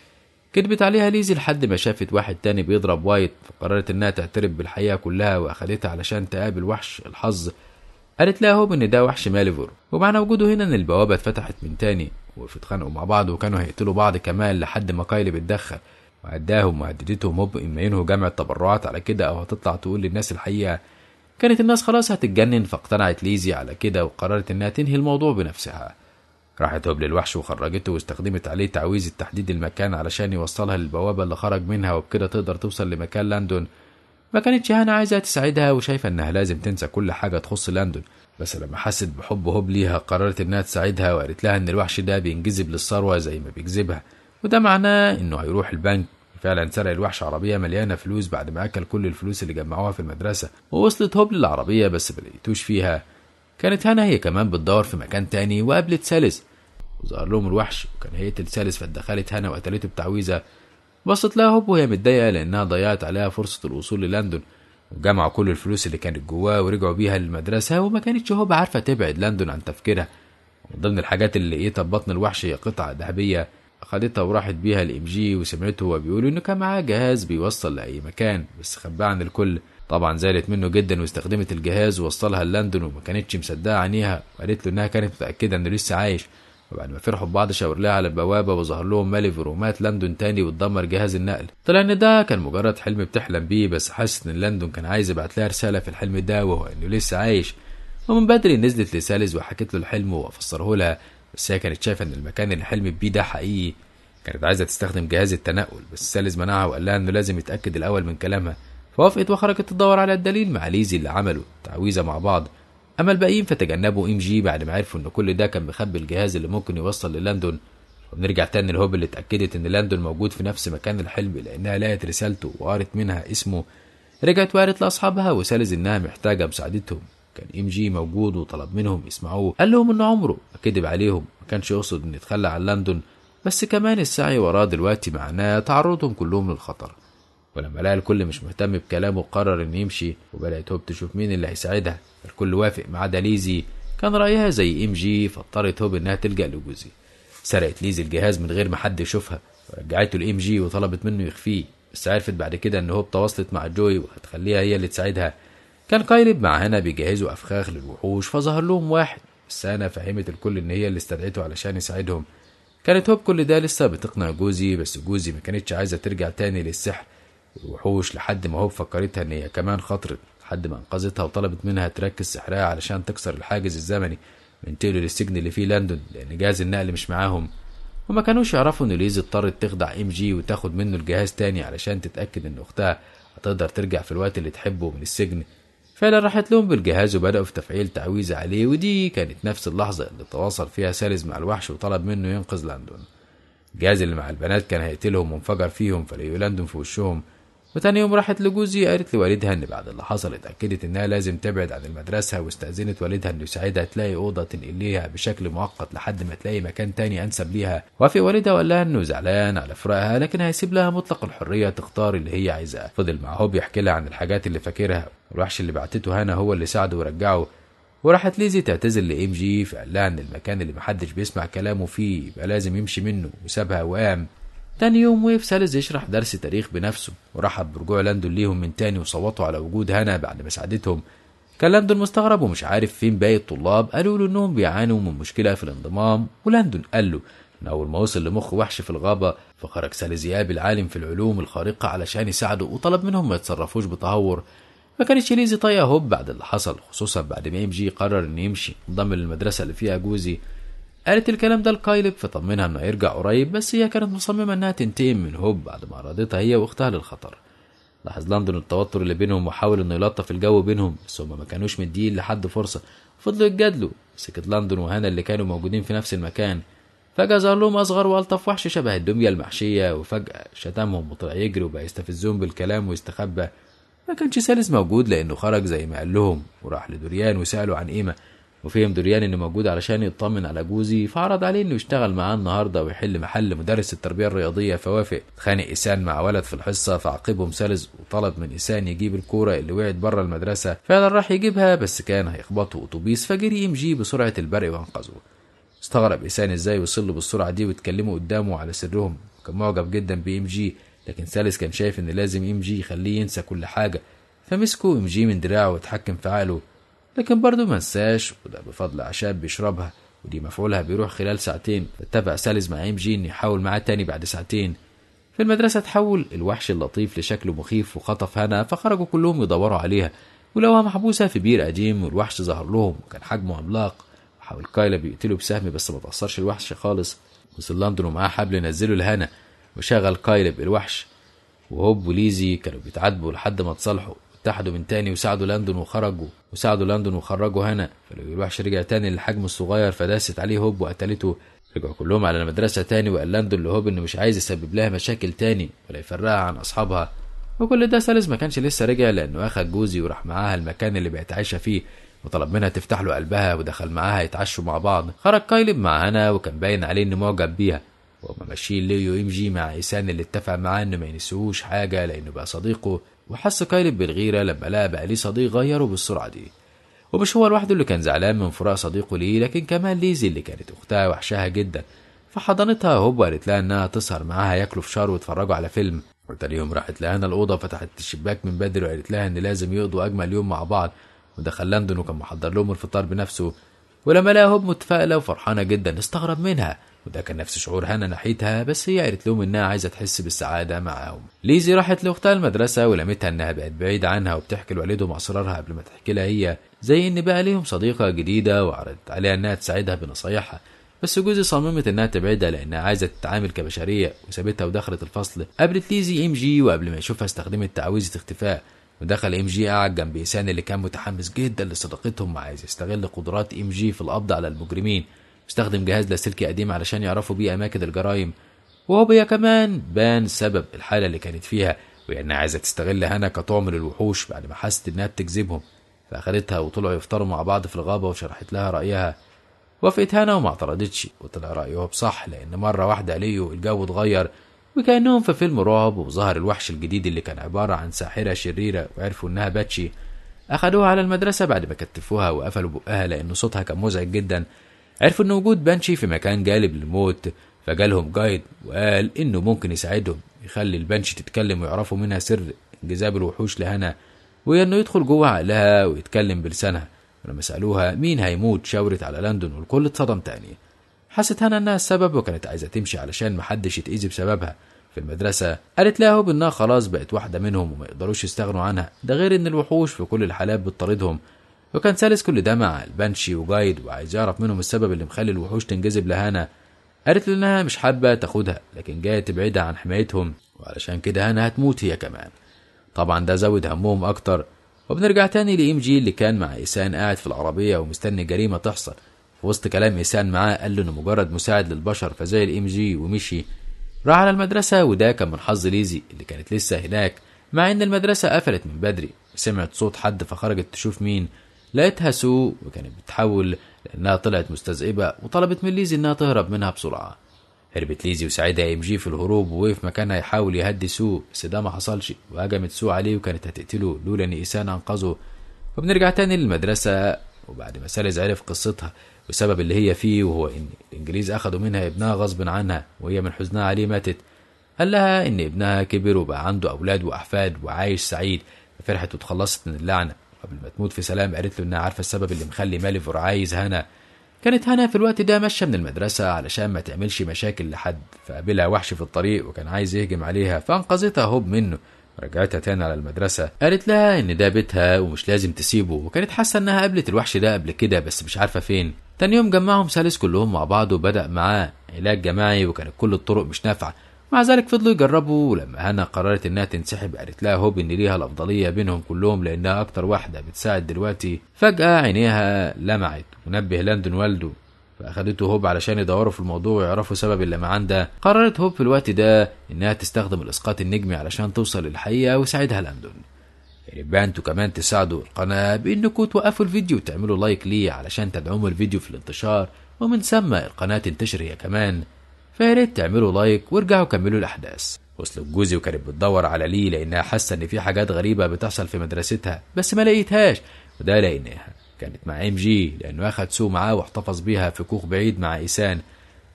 كدبت عليها ليزي لحد ما شافت واحد تاني بيضرب وايت فقررت انها تعترف بالحقيقه كلها واخدتها علشان تقابل وحش الحظ قالت لها هوب ان ده وحش ماليفور ومعنى وجوده هنا ان البوابه اتفتحت من تاني اتخانقوا مع بعض وكانوا هيقتلوا بعض كمان لحد ما كايلي بتدخل وعداهم وهددتهم هوب اما ينهوا جمع التبرعات على كده او هتطلع تقول للناس الحقيقه كانت الناس خلاص هتتجنن فاقتنعت ليزي على كده وقررت انها تنهي الموضوع بنفسها راحت هوب للوحش وخرجته واستخدمت عليه تعويذة تحديد المكان علشان يوصلها للبوابة اللي خرج منها وبكده تقدر توصل لمكان لندن ما كانتش هانا عايزة تساعدها وشايفة إنها لازم تنسى كل حاجة تخص لندن بس لما حست بحب هوب ليها قررت إنها تساعدها وقالت لها إن الوحش ده بينجذب للثروة زي ما بيجذبها وده معناه إنه هيروح البنك فعلا سرق الوحش عربية مليانة فلوس بعد ما أكل كل الفلوس اللي جمعوها في المدرسة ووصلت هوب للعربية بس ملقيتوش فيها كانت هنا هي كمان بتدور في مكان تاني وقابلت سالس وظهر لهم الوحش وكان هي سالس فدخلت هنا وقتلته بتعويذة بصت لها هوب وهي متضايقة لأنها ضيعت عليها فرصة الوصول للندن وجمعوا كل الفلوس اللي كانت جواه ورجعوا بيها للمدرسة وما كانتش هوب عارفة تبعد لندن عن تفكيرها ومن ضمن الحاجات اللي لقيتها بطن الوحش هي قطعة ذهبية أخدتها وراحت بيها الإم جي وسمعته وهو بيقول إنه كان معاه جهاز بيوصل لأي مكان بس خباه عن الكل طبعا زعلت منه جدا واستخدمت الجهاز ووصلها لندن وما كانتش مصدقه عينيها وقالت له انها كانت متاكده انه لسه عايش وبعد ما فرحوا ببعض شاور لها على البوابه وظهر لهم ماليفر ومات لندن تاني واتدمر جهاز النقل طلع ان ده كان مجرد حلم بتحلم بيه بس حاسس ان لندن كان عايز يبعت لها رساله في الحلم ده وهو انه لسه عايش ومن بدري نزلت لسالز وحكت له الحلم وفسره لها بس هي كانت شايفه ان المكان اللي حلمت بيه ده حقيقي كانت عايزه تستخدم جهاز التنقل بس سالز منعها وقال لها انه لازم يتاكد الاول من كلامها فوافقت وخرجت تدور على الدليل مع ليزي اللي عملوا تعويذة مع بعض أما الباقيين فتجنبوا إم جي بعد ما عرفوا إن كل ده كان مخبي الجهاز اللي ممكن يوصل للندن ونرجع تاني لهوب اللي اتأكدت إن لندن موجود في نفس مكان الحلم لأنها لقت رسالته وقرت منها اسمه رجعت وقالت لأصحابها وسالز إنها محتاجة مساعدتهم كان ام جي موجود وطلب منهم يسمعوه قال لهم ان عمره كذب عليهم ما كانش يقصد ان يتخلى عن لندن بس كمان السعي وراه دلوقتي معناه تعرضهم كلهم للخطر ولما لقى الكل مش مهتم بكلامه قرر إنه يمشي وبدأت هوب تشوف مين اللي هيساعدها الكل وافق ما عدا ليزي كان رأيها زي إم جي فاضطرت هوب إنها تلجأ لجوزي سرقت ليزي الجهاز من غير ما حد يشوفها ورجعته لإم جي وطلبت منه يخفيه بس عرفت بعد كده إن هوب تواصلت مع جوي وهتخليها هي اللي تساعدها كان قايلب مع هنا بيجهزوا أفخاخ للوحوش فظهر لهم واحد بس هنا فهمت الكل إن هي اللي استدعته علشان يساعدهم كانت هوب كل ده لسه بتقنع جوزي بس جوزي ما كانتش عايزة ترجع تاني للسحر الوحوش لحد ما هوب فكرتها ان هي كمان خطرت لحد ما انقذتها وطلبت منها تركز سحرها علشان تكسر الحاجز الزمني من تيلو للسجن اللي فيه لندن لان جهاز النقل مش معاهم وما كانوش يعرفوا ان ليز اضطرت تخدع ام جي وتاخد منه الجهاز تاني علشان تتاكد ان اختها هتقدر ترجع في الوقت اللي تحبه من السجن فعلا راحت لهم بالجهاز وبدأوا في تفعيل تعويذة عليه ودي كانت نفس اللحظة اللي تواصل فيها سالز مع الوحش وطلب منه ينقذ لندن الجهاز اللي مع البنات كان هيقتلهم وانفجر فيهم فلقيوا لندن في وشهم وتاني يوم راحت لجوزي قالت لوالدها إن بعد اللي حصل اتأكدت إنها لازم تبعد عن المدرسة واستأذنت والدها إنه يساعدها تلاقي أوضة تنقل ليها بشكل مؤقت لحد ما تلاقي مكان تاني أنسب ليها وافق والدها وقال لها إنه زعلان على فراقها لكن هيسيب لها مطلق الحرية تختار اللي هي عايزاه فضل معاه بيحكي لها عن الحاجات اللي فاكرها الوحش اللي بعتته هنا هو اللي ساعده ورجعه وراحت ليزي تعتذر لام جي فقال لها ان المكان اللي محدش بيسمع كلامه فيه يبقى لازم يمشي منه وسابها وقام تاني يوم ويف سالز يشرح درس تاريخ بنفسه ورحب برجوع لاندون ليهم من تاني وصوتوا على وجود هنا بعد ما ساعدتهم كان لاندون مستغرب ومش عارف فين باقي الطلاب قالوا له انهم بيعانوا من مشكله في الانضمام ولاندون قال له ان اول ما وصل لمخ وحش في الغابه فخرج سالز يقابل عالم في العلوم الخارقه علشان يساعده وطلب منهم ما يتصرفوش بتهور ما كانش ليزي طايقه هوب بعد اللي حصل خصوصا بعد ما ام جي قرر انه يمشي انضم للمدرسه اللي فيها جوزي قالت الكلام ده لكايلب فطمنها انه هيرجع قريب بس هي كانت مصممة انها تنتقم من هوب بعد ما عرضتها هي واختها للخطر لاحظ لندن التوتر اللي بينهم وحاول انه يلطف الجو بينهم بس هما ما كانوش مديين لحد فرصة فضلوا يتجادلوا مسكت لندن وهانا اللي كانوا موجودين في نفس المكان فجأة ظهر لهم أصغر وألطف وحش شبه الدمية المحشية وفجأة شتمهم وطلع يجري وبقى يستفزهم بالكلام ويستخبى ما كانش سالس موجود لأنه خرج زي ما قال لهم وراح لدوريان وسأله عن إيمة وفهم دريان انه موجود علشان يطمن على جوزي فعرض عليه انه يشتغل معاه النهارده ويحل محل مدرس التربيه الرياضيه فوافق اتخانق إسان مع ولد في الحصه فعاقبهم سلز وطلب من إسان يجيب الكوره اللي وقعت بره المدرسه فعلا راح يجيبها بس كان هيخبطه اتوبيس فجري ام جي بسرعه البرق وانقذه استغرب إسان ازاي وصل بالسرعه دي واتكلموا قدامه على سرهم كان معجب جدا بام جي لكن سالس كان شايف ان لازم ام جي يخليه ينسى كل حاجه فمسكوا ام جي من دراعه واتحكم في عقله لكن برضه ما انساش وده بفضل اعشاب بيشربها ودي مفعولها بيروح خلال ساعتين اتفق سالز مع ام جي يحاول معاه تاني بعد ساعتين في المدرسة تحول الوحش اللطيف لشكله مخيف وخطف هنا فخرجوا كلهم يدوروا عليها ولوها محبوسة في بير قديم والوحش ظهر لهم وكان حجمه عملاق حاول كايلا بيقتله بسهم بس ما تأثرش الوحش خالص وصل لندن ومعاه حبل نزله لهنا وشغل كايلا بالوحش وهوب وليزي كانوا بيتعاتبوا لحد ما اتصالحوا اتحدوا من تاني وساعدوا لندن وخرجوا وساعدوا لندن وخرجوا هنا فلو الوحش رجع تاني للحجم الصغير فداست عليه هوب وقتلته رجعوا كلهم على المدرسة تاني وقال لندن لهوب إنه مش عايز يسبب لها مشاكل تاني ولا يفرقها عن أصحابها وكل ده سالس ما كانش لسه رجع لأنه أخد جوزي وراح معاها المكان اللي بقت عايشة فيه وطلب منها تفتح له قلبها ودخل معاها يتعشوا مع بعض خرج كايلب مع هنا وكان باين عليه إنه معجب بيها وهما ماشيين ليو ام جي مع إيسان اللي اتفق معاه إنه ما ينسوش حاجة لأنه بقى صديقه وحس كايلب بالغيرة لما لقى بقى ليه صديق غيره بالسرعة دي ومش هو لوحده اللي كان زعلان من فراق صديقه ليه لكن كمان ليزي اللي كانت أختها وحشاها جدا فحضنتها هوب وقالت لها إنها تسهر معاها ياكلوا فشار ويتفرجوا على فيلم وتاني راحت لها الأوضة فتحت الشباك من بدري وقالت لها إن لازم يقضوا أجمل يوم مع بعض ودخل لندن وكان محضر لهم الفطار بنفسه ولما لقى هوب متفائلة وفرحانة جدا استغرب منها وده كان نفس شعور هنا ناحيتها بس هي قالت لهم انها عايزه تحس بالسعاده معاهم ليزي راحت لاختها المدرسه ولمتها انها بقت بعيده عنها وبتحكي لوالدهم اسرارها قبل ما تحكي لها هي زي ان بقى ليهم صديقه جديده وعرضت عليها انها تساعدها بنصايحها بس جوزي صممت انها تبعدها لانها عايزه تتعامل كبشريه وسابتها ودخلت الفصل قابلت ليزي ام جي وقبل ما يشوفها استخدمت تعويذه اختفاء ودخل ام جي قعد جنب اللي كان متحمس جدا لصداقتهم وعايز يستغل قدرات ام جي في القبض على المجرمين استخدم جهاز لاسلكي قديم علشان يعرفوا بيه أماكن الجرائم وهوبيا كمان بان سبب الحالة اللي كانت فيها وإنها عايزة تستغل هنا كطعم للوحوش بعد ما حست إنها بتجذبهم فأخدتها وطلعوا يفطروا مع بعض في الغابة وشرحت لها رأيها وافقت هنا وما اعترضتش وطلع رأيها بصح لأن مرة واحدة ليو الجو اتغير وكأنهم في فيلم رعب وظهر الوحش الجديد اللي كان عبارة عن ساحرة شريرة وعرفوا إنها باتشي أخدوها على المدرسة بعد ما كتفوها وقفلوا بقها لأن صوتها كان مزعج جدا عرفوا إن وجود بانشي في مكان جالب للموت فجالهم جايد وقال إنه ممكن يساعدهم يخلي البانشي تتكلم ويعرفوا منها سر انجذاب الوحوش لهنا وهي إنه يدخل جوه عقلها ويتكلم بلسانها ولما سألوها مين هيموت شاورت على لندن والكل اتصدم تاني حست هنا إنها السبب وكانت عايزة تمشي علشان محدش يتأذي بسببها في المدرسة قالت لها هوب إنها خلاص بقت واحدة منهم وما يقدروش يستغنوا عنها ده غير إن الوحوش في كل الحالات بتطاردهم وكان سالس كل ده مع البانشي وجايد وعايز يعرف منهم السبب اللي مخلي الوحوش تنجذب لهانا قالت له انها مش حابه تاخدها لكن جايه تبعدها عن حمايتهم وعلشان كده هانا هتموت هي كمان طبعا ده زود همهم اكتر وبنرجع تاني لإم جي اللي كان مع إيسان قاعد في العربية ومستني جريمة تحصل في وسط كلام إيسان معاه قال له إنه مجرد مساعد للبشر فزي الإم جي ومشي راح على المدرسة وده كان من حظ ليزي اللي كانت لسه هناك مع إن المدرسة قفلت من بدري سمعت صوت حد فخرجت تشوف مين لقيتها سوء وكانت بتحاول لأنها طلعت مستذئبة وطلبت من ليزي إنها تهرب منها بسرعة هربت ليزي وساعدها ام جي في الهروب ووقف مكانها يحاول يهدي سو بس ده ما حصلش وهجمت سو عليه وكانت هتقتله لولا ان ايسان انقذه فبنرجع تاني للمدرسة وبعد ما سالز عرف قصتها والسبب اللي هي فيه وهو ان الانجليز اخدوا منها ابنها غصب عنها وهي من حزنها عليه ماتت قال لها ان ابنها كبر وبقى عنده اولاد واحفاد وعايش سعيد فرحت وتخلصت من اللعنة قبل ما تموت في سلام قالت له انها عارفه السبب اللي مخلي ماليفور عايز هنا كانت هنا في الوقت ده ماشيه من المدرسه علشان ما تعملش مشاكل لحد فقابلها وحش في الطريق وكان عايز يهجم عليها فانقذتها هوب منه رجعتها تاني على المدرسة قالت لها إن ده بيتها ومش لازم تسيبه وكانت حاسة إنها قابلت الوحش ده قبل كده بس مش عارفة فين تاني يوم جمعهم سالس كلهم مع بعض وبدأ معاه علاج جماعي وكانت كل الطرق مش نافعة ذلك فضلوا يجربوا ولما هنا قررت انها تنسحب قالت لها هوب ان ليها الافضليه بينهم كلهم لانها اكتر واحده بتساعد دلوقتي فجاه عينيها لمعت ونبه لاندون والده فاخدته هوب علشان يدوروا في الموضوع ويعرفوا سبب اللمعان ده قررت هوب في الوقت ده انها تستخدم الاسقاط النجمي علشان توصل للحقيقه ويساعدها لاندون يبقى يعني انتوا كمان تساعدوا القناة بانكم توقفوا الفيديو وتعملوا لايك ليه علشان تدعموا الفيديو في الانتشار ومن ثم القناة تنتشر هي كمان فياريت تعملوا لايك وارجعوا كملوا الأحداث وصلت جوزي وكانت بتدور على لي لأنها حاسة إن في حاجات غريبة بتحصل في مدرستها بس ما لقيتهاش وده لقيناها كانت مع ام جي لأنه أخد سو معاه واحتفظ بيها في كوخ بعيد مع إيسان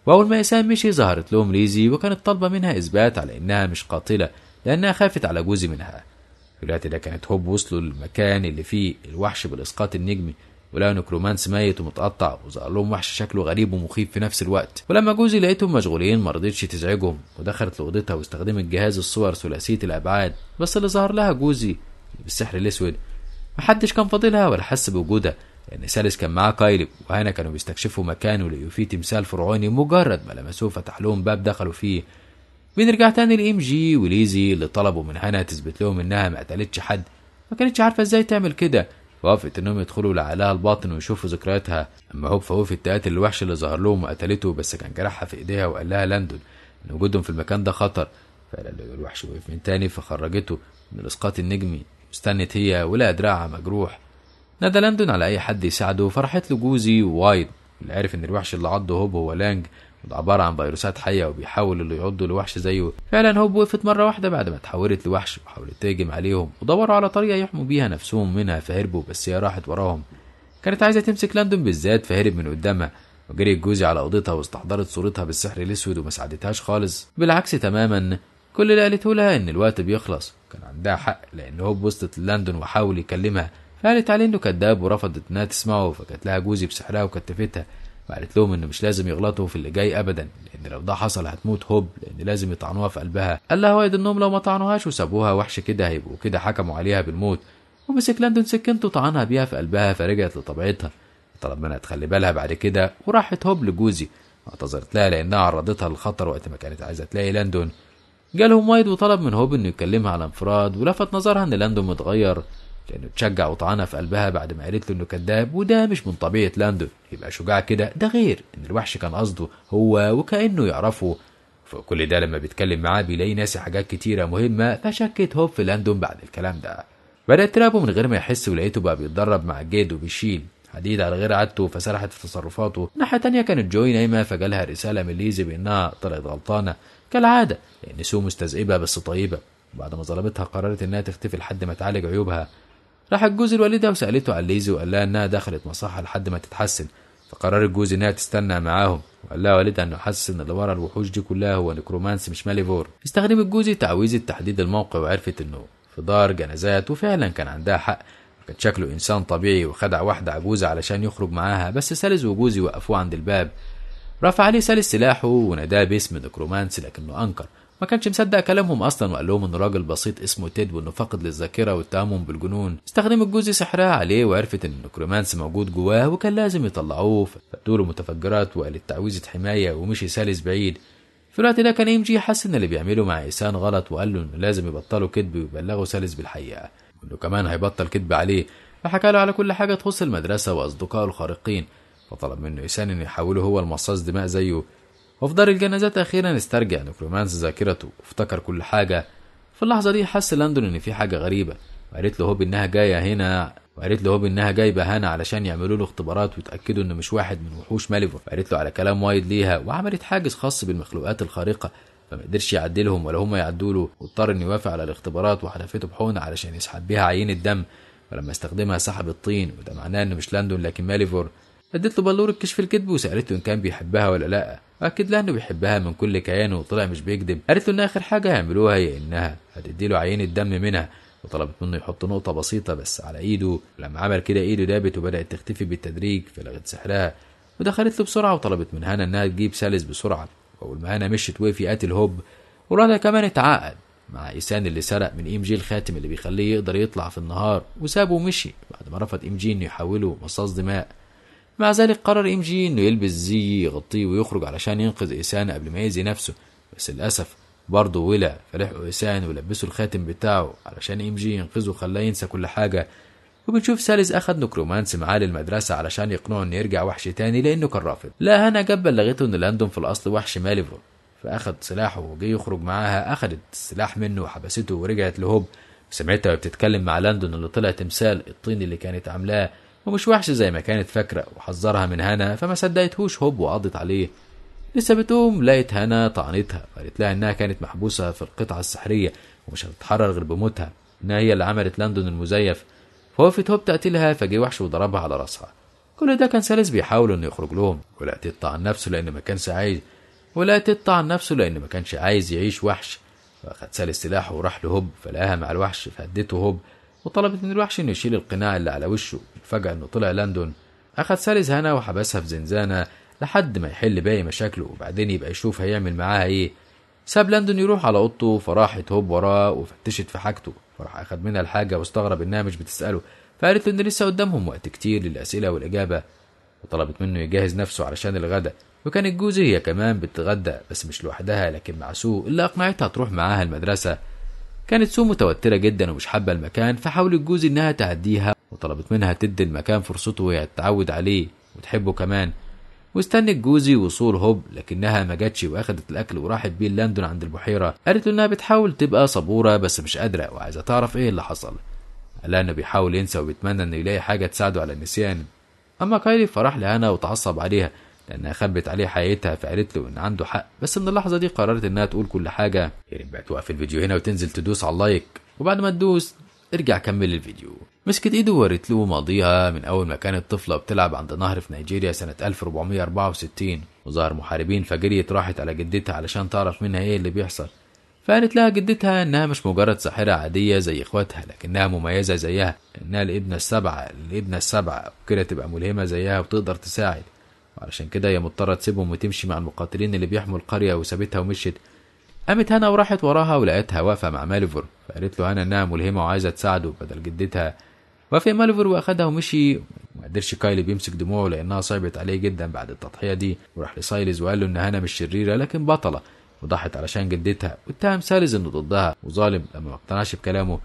وأول ما إيسان مشي ظهرت لهم ليزي وكانت طالبة منها إثبات على إنها مش قاتلة لأنها خافت على جوزي منها في الوقت ده كانت هوب وصلوا للمكان اللي فيه الوحش بالإسقاط النجمي ولقوا نكرومانس ميت ومتقطع وظهر لهم وحش شكله غريب ومخيف في نفس الوقت ولما جوزي لقيتهم مشغولين ما رضيتش تزعجهم ودخلت لاوضتها واستخدمت جهاز الصور ثلاثيه الابعاد بس اللي ظهر لها جوزي بالسحر الاسود محدش كان فاضلها ولا حس بوجودها لأن يعني سالس كان معاه كايلب وهنا كانوا بيستكشفوا مكانه ولقوا فيه تمثال فرعوني مجرد ما لمسوه فتح لهم باب دخلوا فيه بنرجع تاني لإم جي وليزي اللي طلبوا من هنا تثبت لهم إنها ما قتلتش حد ما كانتش عارفة إزاي تعمل كده وافقت انهم يدخلوا لعقلها الباطن ويشوفوا ذكرياتها اما هوب فهو في التقاتل الوحش اللي ظهر لهم وقتلته بس كان جرحها في ايديها وقال لها لندن ان وجودهم في المكان ده خطر فالوحش وقف من تاني فخرجته من الاسقاط النجمي استنت هي ولا دراعها مجروح نادى لندن على اي حد يساعده فرحت له جوزي ووايد اللي عرف ان الوحش اللي عضه هوب هو لانج ده عبارة عن فيروسات حية وبيحاول اللي يعضوا لوحش زيه فعلا هوب وقفت مرة واحدة بعد ما اتحولت لوحش وحاولت تهجم عليهم ودوروا على طريقة يحموا بيها نفسهم منها فهربوا بس هي راحت وراهم كانت عايزة تمسك لندن بالذات فهرب من قدامها وجريت جوزي على أوضتها واستحضرت صورتها بالسحر الأسود وما ساعدتهاش خالص بالعكس تماما كل اللي قالته لها إن الوقت بيخلص كان عندها حق لأن هوب وصلت لندن وحاول يكلمها فقالت عليه إنه كذاب ورفضت إنها تسمعه فكانت لها جوزي بسحرها وكتفتها وقالت لهم إن مش لازم يغلطوا في اللي جاي أبدا لأن لو ده حصل هتموت هوب لأن لازم يطعنوها في قلبها قال لها وايد إنهم لو ما طعنوهاش وسابوها وحش كده هيبقوا كده حكموا عليها بالموت ومسك لندن سكينته طعنها بيها في قلبها فرجعت لطبيعتها طلب منها تخلي بالها بعد كده وراحت هوب لجوزي اعتذرت لها لأنها عرضتها للخطر وقت ما كانت عايزة تلاقي لندن جالهم وايد وطلب من هوب انه يكلمها على انفراد ولفت نظرها ان لاندون متغير لأنه تشجع وطعنها في قلبها بعد ما قالت له إنه كذاب وده مش من طبيعة لاندون يبقى شجاع كده ده غير إن الوحش كان قصده هو وكأنه يعرفه فوق كل ده لما بيتكلم معاه بيلاقي ناسي حاجات كتيرة مهمة فشكت هوب في لاندون بعد الكلام ده بدأت ترابه من غير ما يحس ولقيته بقى بيتدرب مع الجيد وبيشيل حديد على غير عادته فسرحت في تصرفاته ناحية تانية كانت جوي نايمة فجالها رسالة من ليزي بإنها طلعت غلطانة كالعادة لأن سو مستذئبة بس طيبة وبعد ما ظلمتها قررت إنها تختفي لحد ما تعالج عيوبها راحت جوز الوالدة وسألته عن ليزي وقال لها إنها دخلت مصحة لحد ما تتحسن فقرر الجوز إنها تستنى معاهم وقال لها والدها إنه حس إن اللي ورا الوحوش دي كلها هو نكرومانس مش ماليفور استخدم الجوز تعويذة تحديد الموقع وعرفت إنه في دار جنازات وفعلا كان عندها حق كان شكله إنسان طبيعي وخدع واحدة عجوزة علشان يخرج معاها بس سالز وجوزي وقفوه عند الباب رفع عليه سالز سلاحه وناداه باسم نكرومانس لكنه أنكر ما كانش مصدق كلامهم أصلا وقال لهم إنه راجل بسيط اسمه تيد وإنه فاقد للذاكرة واتهمهم بالجنون استخدمت الجوز سحرها عليه وعرفت إن النكرومانس موجود جواه وكان لازم يطلعوه له متفجرات وقالت تعويذة حماية ومشي سالس بعيد في الوقت ده كان ام جي حس إن اللي بيعمله مع إيسان غلط وقال له إنه لازم يبطلوا كذب ويبلغوا سالس بالحقيقة وإنه كمان هيبطل كذب عليه فحكى له على كل حاجة تخص المدرسة وأصدقائه الخارقين فطلب منه إيسان إنه يحوله هو المصاص دماء زيه وفي دار الجنازات أخيرا استرجع نكرومانس ذاكرته وافتكر كل حاجة في اللحظة دي حس لندن إن في حاجة غريبة وقالت له هوب إنها جاية هنا وقالت له هوب إنها جايبة هنا علشان يعملوا له اختبارات ويتأكدوا إنه مش واحد من وحوش ماليفور وقالت له على كلام وايد ليها وعملت حاجز خاص بالمخلوقات الخارقة فما قدرش يعدلهم ولا هم يعدوا له واضطر إنه يوافق على الاختبارات وحلفته بحونة علشان يسحب بيها عينة دم ولما استخدمها سحب الطين وده معناه إنه مش لندن لكن ماليفور ادت له بلور الكشف الكذب وسألته إن كان بيحبها ولا لأ واكد لها انه بيحبها من كل كيانه وطلع مش بيكذب قالت له ان اخر حاجه هيعملوها هي انها هتديله عينه دم منها وطلبت منه يحط نقطة بسيطة بس على إيده لما عمل كده إيده دابت وبدأت تختفي بالتدريج فلغت سحرها ودخلت له بسرعة وطلبت من هنا إنها تجيب سالس بسرعة وأول ما هنا مشت وقف قاتل هوب ورانا كمان اتعقد مع إيسان اللي سرق من إم جي الخاتم اللي بيخليه يقدر يطلع في النهار وسابه ومشي بعد ما رفض إم جي إنه يحوله مصاص دماء مع ذلك قرر ام جي انه يلبس زي يغطيه ويخرج علشان ينقذ ايسان قبل ما يأذي نفسه بس للاسف برضه ولع فلحقوا ايسان ولبسوا الخاتم بتاعه علشان ام جي ينقذه وخلاه ينسى كل حاجه وبنشوف سالس اخد نكرومانس معاه للمدرسه علشان يقنعه انه يرجع وحش تاني لانه كان رافض لا هنا جاب بلغته ان لاندون في الاصل وحش ماليفور فاخد سلاحه وجه يخرج معاها اخدت السلاح منه وحبسته ورجعت لهوب سمعتها وهي بتتكلم مع لاندون اللي طلع تمثال الطين اللي كانت عاملاه ومش وحش زي ما كانت فاكرة وحذرها من هنا فما صدقتهوش هوب وقضت عليه لسه بتقوم لقيت هنا طعنتها وقالت لها انها كانت محبوسة في القطعة السحرية ومش هتتحرر غير بموتها انها هي اللي عملت لندن المزيف فوقفت هوب تقتلها فجه وحش وضربها على راسها كل ده كان سالس بيحاول انه يخرج لهم ولقت الطعن نفسه لان ما كانش عايز ولقت الطعن نفسه لان ما كانش عايز يعيش وحش فاخد سالس سلاحه وراح لهوب فلقاها مع الوحش فهدته هوب وطلبت من الوحش إنه يشيل القناع اللي على وشه فجأة إنه طلع لندن أخد سالز هنا وحبسها في زنزانة لحد ما يحل باقي مشاكله وبعدين يبقى يشوف هيعمل معاها إيه ساب لندن يروح على اوضته فراحت هوب وراه وفتشت في حاجته فراح اخد منها الحاجه واستغرب انها مش بتساله فقالت له ان لسه قدامهم وقت كتير للاسئله والاجابه وطلبت منه يجهز نفسه علشان الغدا وكانت جوزي هي كمان بتتغدى بس مش لوحدها لكن مع سوء اللي اقنعتها تروح معاها المدرسه كانت سو متوترة جدا ومش حابة المكان فحاولت جوزي إنها تعديها وطلبت منها تدي المكان فرصته وهي تتعود عليه وتحبه كمان واستنت جوزي وصول هوب لكنها ما جاتش واخدت الاكل وراحت بيه لندن عند البحيره قالت له انها بتحاول تبقى صبوره بس مش قادره وعايزه تعرف ايه اللي حصل قالها انه بيحاول ينسى وبيتمنى انه يلاقي حاجه تساعده على النسيان اما كايلي فرح لهنا وتعصب عليها لأنها خبت عليه حقيقتها فقالت له إن عنده حق بس من اللحظة دي قررت إنها تقول كل حاجة ريت بقى توقف الفيديو هنا وتنزل تدوس على اللايك وبعد ما تدوس ارجع كمل الفيديو مسكت ايده وورت له ماضيها من اول ما كانت طفله بتلعب عند نهر في نيجيريا سنه 1464 وظهر محاربين فجريت راحت على جدتها علشان تعرف منها ايه اللي بيحصل فقالت لها جدتها انها مش مجرد ساحره عاديه زي اخواتها لكنها مميزه زيها انها الابنه السبعه الابنه السبعه وكده تبقى ملهمه زيها وتقدر تساعد علشان كده هي مضطرة تسيبهم وتمشي مع المقاتلين اللي بيحموا القرية وسابتها ومشيت قامت هنا وراحت وراها ولقيتها واقفة مع ماليفور فقالت له هنا إنها ملهمة وعايزة تساعده بدل جدتها وافق ماليفور واخدها ومشي ما قدرش كايلي بيمسك دموعه لأنها صعبت عليه جدا بعد التضحية دي وراح لسايلز وقال له إن هنا مش شريرة لكن بطلة وضحت علشان جدتها واتهم سالز إنه ضدها وظالم لما ما اقتنعش بكلامه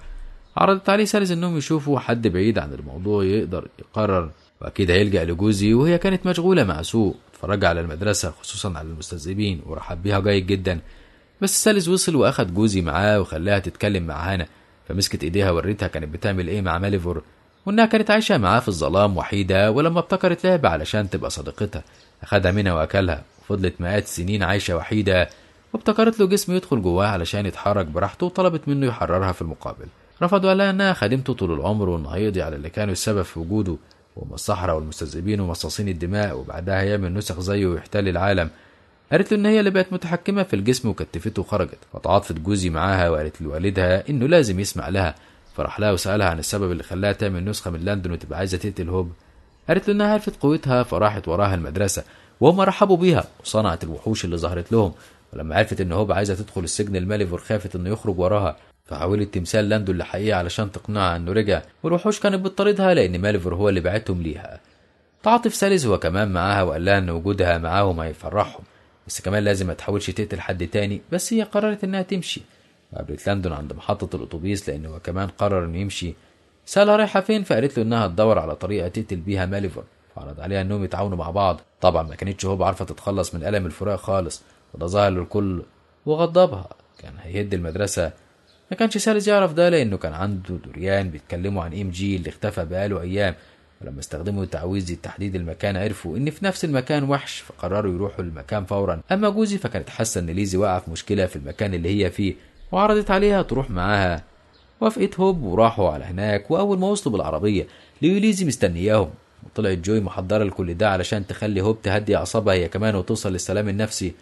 عرضت عليه سالز إنهم يشوفوا حد بعيد عن الموضوع يقدر يقرر وأكيد هيلجأ لجوزي وهي كانت مشغولة مع سوق اتفرج على المدرسة خصوصا على المستذئبين ورحب بيها جيد جدا بس سالس وصل وأخد جوزي معاه وخلاها تتكلم مع هانا فمسكت إيديها وريتها كانت بتعمل إيه مع ماليفور وإنها كانت عايشة معاه في الظلام وحيدة ولما ابتكرت لعبة علشان تبقى صديقتها أخدها منها وأكلها وفضلت مئات السنين عايشة وحيدة وابتكرت له جسم يدخل جواها علشان يتحرك براحته وطلبت منه يحررها في المقابل رفض وقال لها إنها خادمته طول العمر وإنه هيقضي على اللي كانوا السبب في وجوده والصحراء والمستذئبين ومصاصين الدماء وبعدها يعمل نسخ زيه ويحتل العالم قالت له ان هي اللي بقت متحكمه في الجسم وكتفته وخرجت فتعاطفت جوزي معاها وقالت لوالدها انه لازم يسمع لها فراح لها وسالها عن السبب اللي خلاها تعمل نسخه من لندن وتبقى عايزه تقتل هوب قالت له انها عرفت قوتها فراحت وراها المدرسه وهم رحبوا بيها وصنعت الوحوش اللي ظهرت لهم ولما عرفت ان هوب عايزه تدخل السجن الماليفور خافت انه يخرج وراها فحاولت تمثال لاندو للحقيقة علشان تقنعها انه رجع والوحوش كانت بتطاردها لان مالفر هو اللي بعتهم ليها تعاطف ساليز هو كمان معاها وقال لها ان وجودها معاهم هيفرحهم بس كمان لازم متحاولش تحاولش تقتل حد تاني بس هي قررت انها تمشي قابلت لاندون عند محطة الأتوبيس لأن هو كمان قرر إنه يمشي سألها رايحة فين فقالت له إنها تدور على طريقة تقتل بيها ماليفر فعرض عليها إنهم يتعاونوا مع بعض طبعا ما كانتش هوب عارفة تتخلص من ألم الفراق خالص وده ظهر للكل وغضبها كان هيهد المدرسة ما كانش سالز يعرف ده لأنه كان عنده دوريان بيتكلموا عن ام جي اللي اختفى بقاله أيام ولما استخدموا تعويذ تحديد المكان عرفوا ان في نفس المكان وحش فقرروا يروحوا المكان فورا اما جوزي فكانت حاسه ان ليزي واقعه في مشكله في المكان اللي هي فيه وعرضت عليها تروح معاها وافقت هوب وراحوا على هناك واول ما وصلوا بالعربيه ليو ليزي مستنياهم وطلعت جوي محضره لكل ده علشان تخلي هوب تهدي اعصابها هي كمان وتوصل للسلام النفسي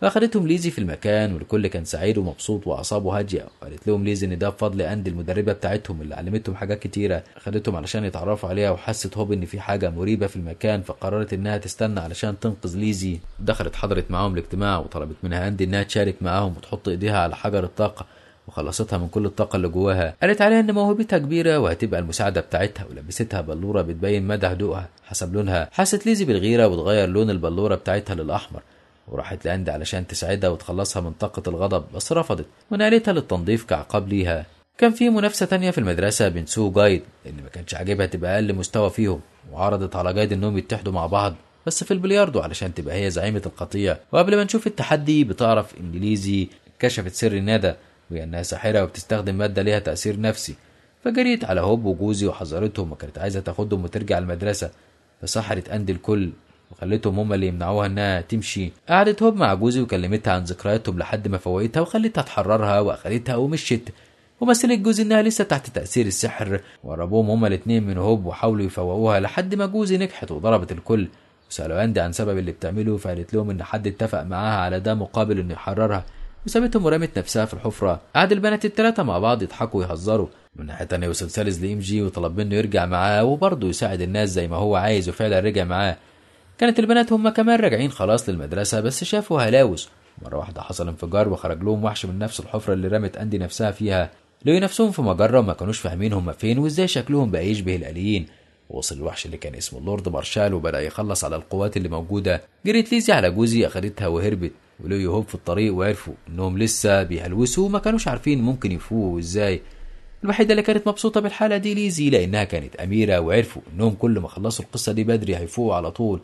فاخدتهم ليزي في المكان والكل كان سعيد ومبسوط واعصابه هاديه وقالت لهم ليزي ان ده بفضل اندي المدربه بتاعتهم اللي علمتهم حاجات كتيره خدتهم علشان يتعرفوا عليها وحست هوب ان في حاجه مريبه في المكان فقررت انها تستنى علشان تنقذ ليزي دخلت حضرت معاهم الاجتماع وطلبت منها اندي انها تشارك معاهم وتحط ايديها على حجر الطاقه وخلصتها من كل الطاقة اللي جواها قالت عليها إن موهبتها كبيرة وهتبقى المساعدة بتاعتها ولبستها بلورة بتبين مدى هدوءها حسب لونها حست ليزي بالغيرة وتغير لون البلورة بتاعتها للأحمر وراحت لأند علشان تساعدها وتخلصها من طاقة الغضب بس رفضت ونقلتها للتنظيف كعقاب ليها كان في منافسة تانية في المدرسة بين سو وجايد اللي ما كانش عاجبها تبقى أقل مستوى فيهم وعرضت على جايد إنهم يتحدوا مع بعض بس في البلياردو علشان تبقى هي زعيمة القطيع وقبل ما نشوف التحدي بتعرف إنجليزي كشفت سر ندى وهي إنها ساحرة وبتستخدم مادة ليها تأثير نفسي فجريت على هوب وجوزي وحذرتهم وكانت عايزة تاخدهم وترجع المدرسة فسحرت أند الكل وخليتهم هما اللي يمنعوها انها تمشي قعدت هوب مع جوزي وكلمتها عن ذكرياتهم لحد ما فوقتها وخلتها تحررها واخدتها ومشيت ومثلت جوزي انها لسه تحت تاثير السحر وقربوهم هما الاتنين من هوب وحاولوا يفوقوها لحد ما جوزي نجحت وضربت الكل وسالوا اندي عن سبب اللي بتعمله فقالت لهم ان حد اتفق معاها على ده مقابل انه يحررها وسابتهم ورمت نفسها في الحفرة قعد البنات التلاتة مع بعض يضحكوا ويهزروا من ناحية تانية وصل سالز لإم جي وطلب منه يرجع معاه وبرضه يساعد الناس زي ما هو عايز وفعلا رجع معاه كانت البنات هم كمان راجعين خلاص للمدرسة بس شافوا هلاوس مرة واحدة حصل انفجار وخرج لهم وحش من نفس الحفرة اللي رمت أندي نفسها فيها لقوا نفسهم في مجرة وما كانوش فاهمين هم فين وازاي شكلهم بقى يشبه الآليين وصل الوحش اللي كان اسمه اللورد مارشال وبدأ يخلص على القوات اللي موجودة جريت ليزي على جوزي أخدتها وهربت ولو هوب في الطريق وعرفوا إنهم لسه بيهلوسوا وما كانوش عارفين ممكن يفوقوا ازاي الوحيدة اللي كانت مبسوطة بالحالة دي ليزي لأنها كانت أميرة وعرفوا إنهم كل ما خلصوا القصة دي بدري هيفوقوا على طول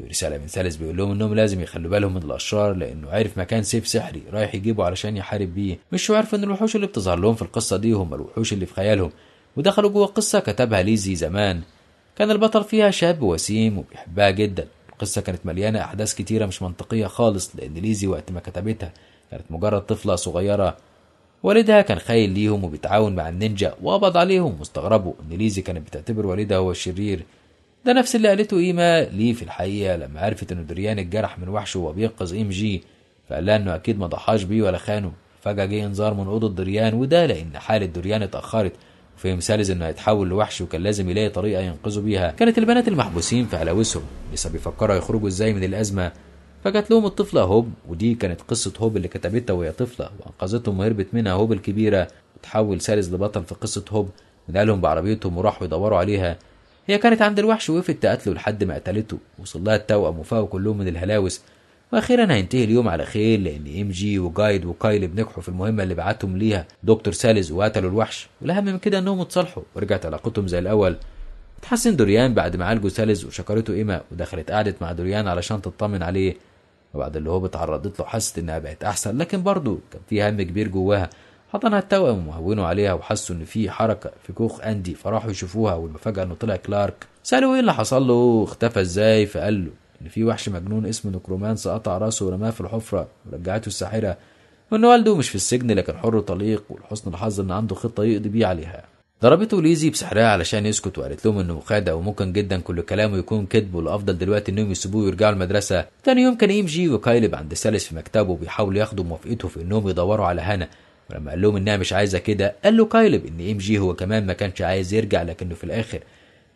رسالة من ثالث بيقول لهم انهم لازم يخلوا بالهم من الاشرار لانه عارف مكان سيف سحري رايح يجيبه علشان يحارب بيه مش عارف ان الوحوش اللي بتظهر لهم في القصة دي هم الوحوش اللي في خيالهم ودخلوا جوه قصة كتبها ليزي زمان كان البطل فيها شاب وسيم وبيحبها جدا القصة كانت مليانة أحداث كتيرة مش منطقية خالص لأن ليزي وقت ما كتبتها كانت مجرد طفلة صغيرة والدها كان خايل ليهم وبيتعاون مع النينجا وقبض عليهم واستغربوا إن ليزي كانت بتعتبر والدها هو الشرير ده نفس اللي قالته إيما ليه في الحقيقة لما عرفت إن دريان اتجرح من وحش وهو بينقذ ام جي فقال لها إنه أكيد ما ضحاش بيه ولا خانه فجأة جه إنذار من أوضة دريان وده لأن حالة دريان اتأخرت وفهم سالز إنه هيتحول لوحش وكان لازم يلاقي طريقة ينقذه بيها كانت البنات المحبوسين في هلاوسهم لسه بيفكروا يخرجوا إزاي من الأزمة فجت لهم الطفلة هوب ودي كانت قصة هوب اللي كتبتها وهي طفلة وأنقذتهم وهربت منها هوب الكبيرة وتحول سالز لبطل في قصة هوب ونقلهم بعربيتهم وراحوا يدوروا عليها هي كانت عند الوحش وقفت تقاتله لحد ما قتلته لها التوأم وفاقوا كلهم من الهلاوس واخيرا هينتهي اليوم على خير لان ام جي وجايد وكايلب نجحوا في المهمه اللي بعتهم ليها دكتور سالز وقتلوا الوحش والاهم من كده انهم اتصالحوا ورجعت علاقتهم زي الاول اتحسن دوريان بعد ما عالجوا سالز وشكرته ايما ودخلت قعدت مع دوريان علشان تطمن عليه وبعد اللي هو اتعرضت له حست انها بقت احسن لكن برضه كان في هم كبير جواها حضنها التوأم وهونوا عليها وحسوا ان في حركه في كوخ اندي فراحوا يشوفوها والمفاجاه انه طلع كلارك سالوا ايه اللي حصل له اختفى ازاي فقال له ان في وحش مجنون اسمه نكرومانس قطع راسه ورماه في الحفره ورجعته الساحره وان والده مش في السجن لكن حر طليق ولحسن الحظ ان عنده خطه يقضي بيه عليها ضربته ليزي بسحرها علشان يسكت وقالت لهم انه مخادع وممكن جدا كل كلامه يكون كذب والافضل دلوقتي انهم يسيبوه ويرجعوا المدرسه تاني يوم كان ايم جي وكايلب عند سالس في مكتبه بيحاولوا ياخدوا موافقته في انهم يدوروا على هانا ولما قال لهم انها مش عايزه كده قال له كايلب ان ام جي هو كمان ما كانش عايز يرجع لكنه في الاخر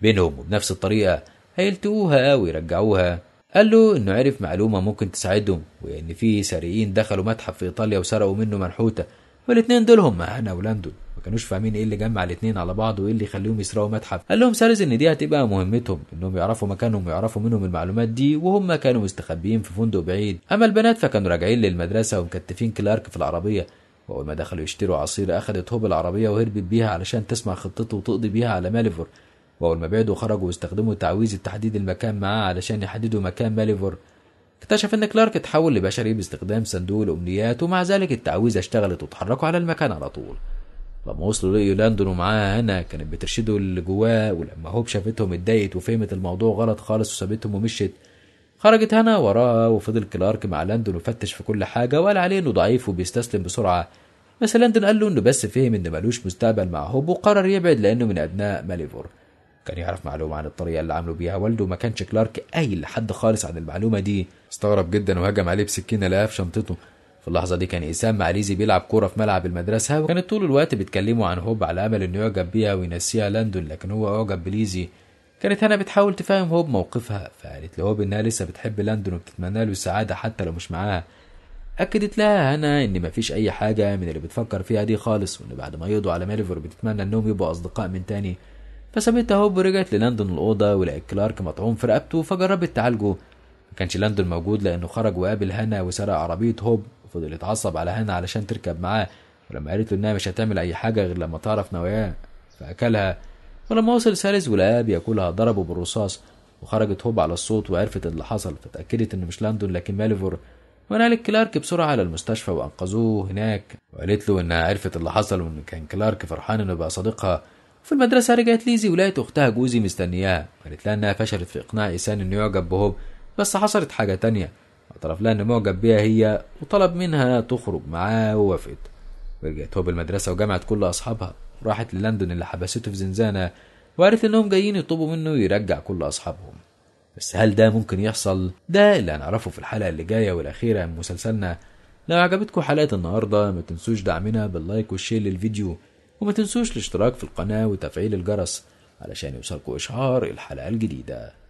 بينهم وبنفس الطريقه هيلتقوها ويرجعوها قال له انه عرف معلومه ممكن تساعدهم وان في سارقين دخلوا متحف في ايطاليا وسرقوا منه منحوته والاثنين دول هم انا ولاندو ما كانوش فاهمين ايه اللي جمع الاثنين على بعض وايه اللي يخليهم يسرقوا متحف قال لهم سارز ان دي هتبقى مهمتهم انهم يعرفوا مكانهم ويعرفوا منهم المعلومات دي وهم كانوا مستخبيين في فندق بعيد اما البنات فكانوا راجعين للمدرسه ومكتفين كلارك في العربيه وأول ما دخلوا يشتروا عصير أخدت هوب العربية وهربت بيها علشان تسمع خطته وتقضي بيها على ماليفور وأول ما بعدوا خرجوا واستخدموا تعويذة تحديد المكان معاه علشان يحددوا مكان ماليفور اكتشف ان كلارك اتحول لبشري باستخدام صندوق الامنيات ومع ذلك التعويذه اشتغلت وتحركوا على المكان على طول لما وصلوا لقيوا لاندون ومعاها هنا كانت بترشده اللي جواه ولما هوب شافتهم اتضايقت وفهمت الموضوع غلط خالص وسابتهم ومشيت خرجت هنا وراه وفضل كلارك مع لاندون وفتش في كل حاجة وقال عليه إنه ضعيف وبيستسلم بسرعة بس لاندون قال له إنه بس فهم إن ملوش مستقبل مع هوب وقرر يبعد لأنه من أبناء ماليفور كان يعرف معلومة عن الطريقة اللي عملوا بيها والده ما كانش كلارك أي لحد خالص عن المعلومة دي استغرب جدا وهجم عليه بسكينة لقاها في شنطته في اللحظة دي كان إسام معليزي بيلعب كورة في ملعب المدرسة وكانت طول الوقت بيتكلموا عن هوب على أمل إنه يعجب بيها وينسيها لاندون لكن هو أعجب بليزي كانت هنا بتحاول تفهم هو بموقفها فقالت لهوب انها لسه بتحب لندن وبتتمنى له السعاده حتى لو مش معاها أكدت لها هنا إن مفيش أي حاجة من اللي بتفكر فيها دي خالص وإن بعد ما يقضوا على ميليفور بتتمنى إنهم يبقوا أصدقاء من تاني فسابتها هوب ورجعت للندن الأوضة ولقت كلارك مطعوم في رقبته فجربت تعالجه ما كانش لندن موجود لأنه خرج وقابل هنا وسرق عربية هوب وفضل يتعصب على هنا علشان تركب معاه ولما قالت له إنها مش هتعمل أي حاجة غير لما تعرف نواياه فأكلها ولما وصل سارس ولقاها بياكلها ضربه بالرصاص وخرجت هوب على الصوت وعرفت اللي حصل فتأكدت إن مش لندن لكن ماليفور ونقلت كلارك بسرعة على المستشفى وأنقذوه هناك وقالت له إنها عرفت اللي حصل وإن كان كلارك فرحان إنه بقى صديقها في المدرسة رجعت ليزي ولقيت أختها جوزي مستنياها قالت لها إنها فشلت في إقناع إيسان إنه يعجب بهوب بس حصلت حاجة تانية اعترف لها إنه معجب بيها هي وطلب منها تخرج معاه ووافقت ورجعت هوب المدرسة وجمعت كل أصحابها راحت للندن اللي حبسته في زنزانة وعرفت إنهم جايين يطلبوا منه يرجع كل أصحابهم بس هل ده ممكن يحصل؟ ده اللي هنعرفه في الحلقة اللي جاية والأخيرة من مسلسلنا لو عجبتكم حلقة النهاردة ما تنسوش دعمنا باللايك والشير للفيديو وما تنسوش الاشتراك في القناة وتفعيل الجرس علشان يوصلكوا إشعار الحلقة الجديدة